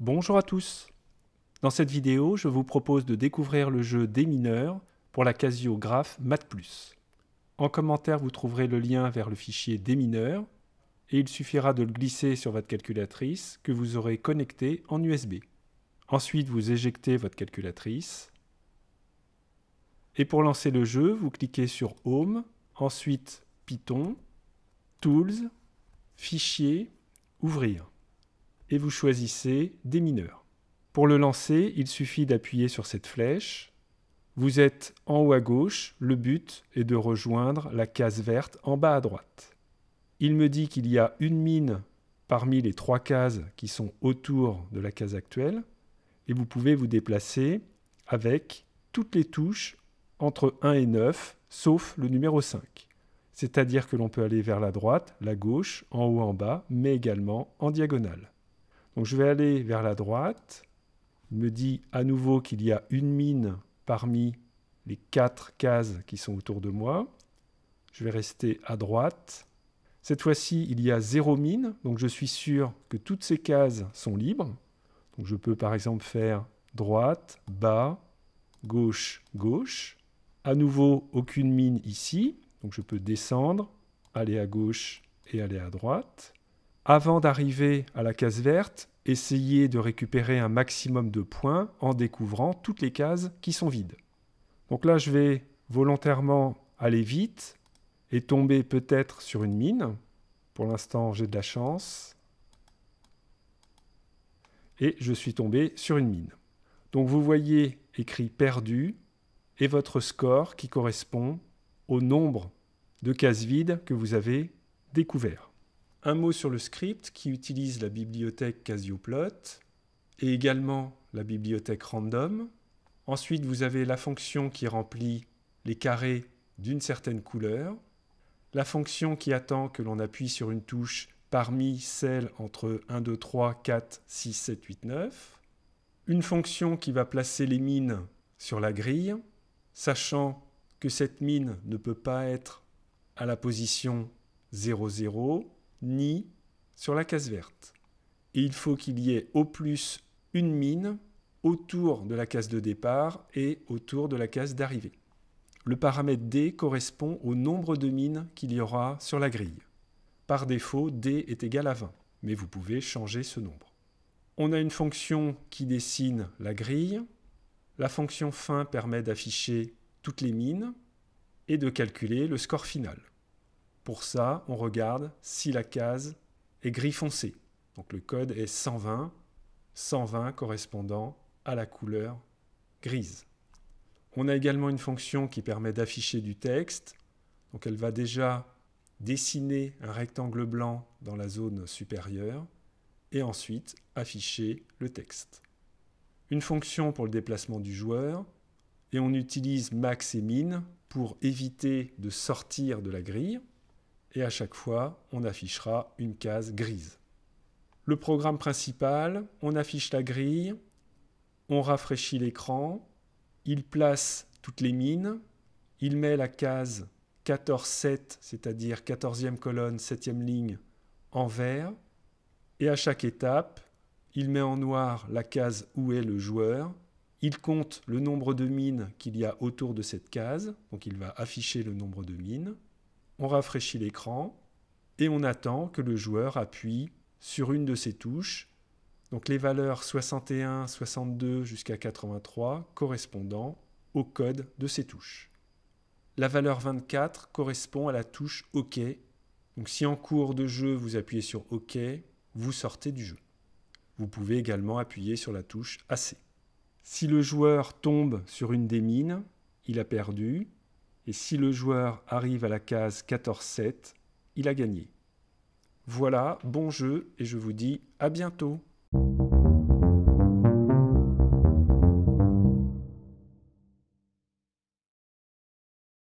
Bonjour à tous Dans cette vidéo, je vous propose de découvrir le jeu des mineurs pour la Casio Graph Math+. En commentaire, vous trouverez le lien vers le fichier des mineurs et il suffira de le glisser sur votre calculatrice que vous aurez connectée en USB. Ensuite, vous éjectez votre calculatrice et pour lancer le jeu, vous cliquez sur Home, ensuite Python, Tools, Fichier, Ouvrir et vous choisissez des mineurs. Pour le lancer, il suffit d'appuyer sur cette flèche. Vous êtes en haut à gauche, le but est de rejoindre la case verte en bas à droite. Il me dit qu'il y a une mine parmi les trois cases qui sont autour de la case actuelle et vous pouvez vous déplacer avec toutes les touches entre 1 et 9 sauf le numéro 5. C'est-à-dire que l'on peut aller vers la droite, la gauche, en haut, en bas, mais également en diagonale. Donc je vais aller vers la droite. Il me dit à nouveau qu'il y a une mine parmi les quatre cases qui sont autour de moi. Je vais rester à droite. Cette fois-ci, il y a zéro mine, donc je suis sûr que toutes ces cases sont libres. Donc je peux par exemple faire droite, bas, gauche, gauche. À nouveau, aucune mine ici, donc je peux descendre, aller à gauche et aller à droite avant d'arriver à la case verte, essayez de récupérer un maximum de points en découvrant toutes les cases qui sont vides. Donc là, je vais volontairement aller vite et tomber peut-être sur une mine. Pour l'instant, j'ai de la chance. Et je suis tombé sur une mine. Donc vous voyez écrit perdu et votre score qui correspond au nombre de cases vides que vous avez découvert un mot sur le script qui utilise la bibliothèque CasioPlot et également la bibliothèque random. Ensuite, vous avez la fonction qui remplit les carrés d'une certaine couleur, la fonction qui attend que l'on appuie sur une touche parmi celles entre 1, 2, 3, 4, 6, 7, 8, 9, une fonction qui va placer les mines sur la grille, sachant que cette mine ne peut pas être à la position 0, 0, ni sur la case verte. Et il faut qu'il y ait au plus une mine autour de la case de départ et autour de la case d'arrivée. Le paramètre D correspond au nombre de mines qu'il y aura sur la grille. Par défaut, D est égal à 20, mais vous pouvez changer ce nombre. On a une fonction qui dessine la grille. La fonction fin permet d'afficher toutes les mines et de calculer le score final. Pour ça, on regarde si la case est gris foncé. Donc le code est 120, 120 correspondant à la couleur grise. On a également une fonction qui permet d'afficher du texte. Donc elle va déjà dessiner un rectangle blanc dans la zone supérieure et ensuite afficher le texte. Une fonction pour le déplacement du joueur et on utilise max et min pour éviter de sortir de la grille et à chaque fois, on affichera une case grise. Le programme principal, on affiche la grille, on rafraîchit l'écran, il place toutes les mines, il met la case 14-7, c'est-à-dire 14e colonne, 7e ligne, en vert, et à chaque étape, il met en noir la case où est le joueur, il compte le nombre de mines qu'il y a autour de cette case, donc il va afficher le nombre de mines, on rafraîchit l'écran et on attend que le joueur appuie sur une de ses touches. Donc les valeurs 61, 62 jusqu'à 83 correspondant au code de ces touches. La valeur 24 correspond à la touche OK. Donc si en cours de jeu vous appuyez sur OK, vous sortez du jeu. Vous pouvez également appuyer sur la touche AC. Si le joueur tombe sur une des mines, il a perdu, et si le joueur arrive à la case 14-7, il a gagné. Voilà, bon jeu et je vous dis à bientôt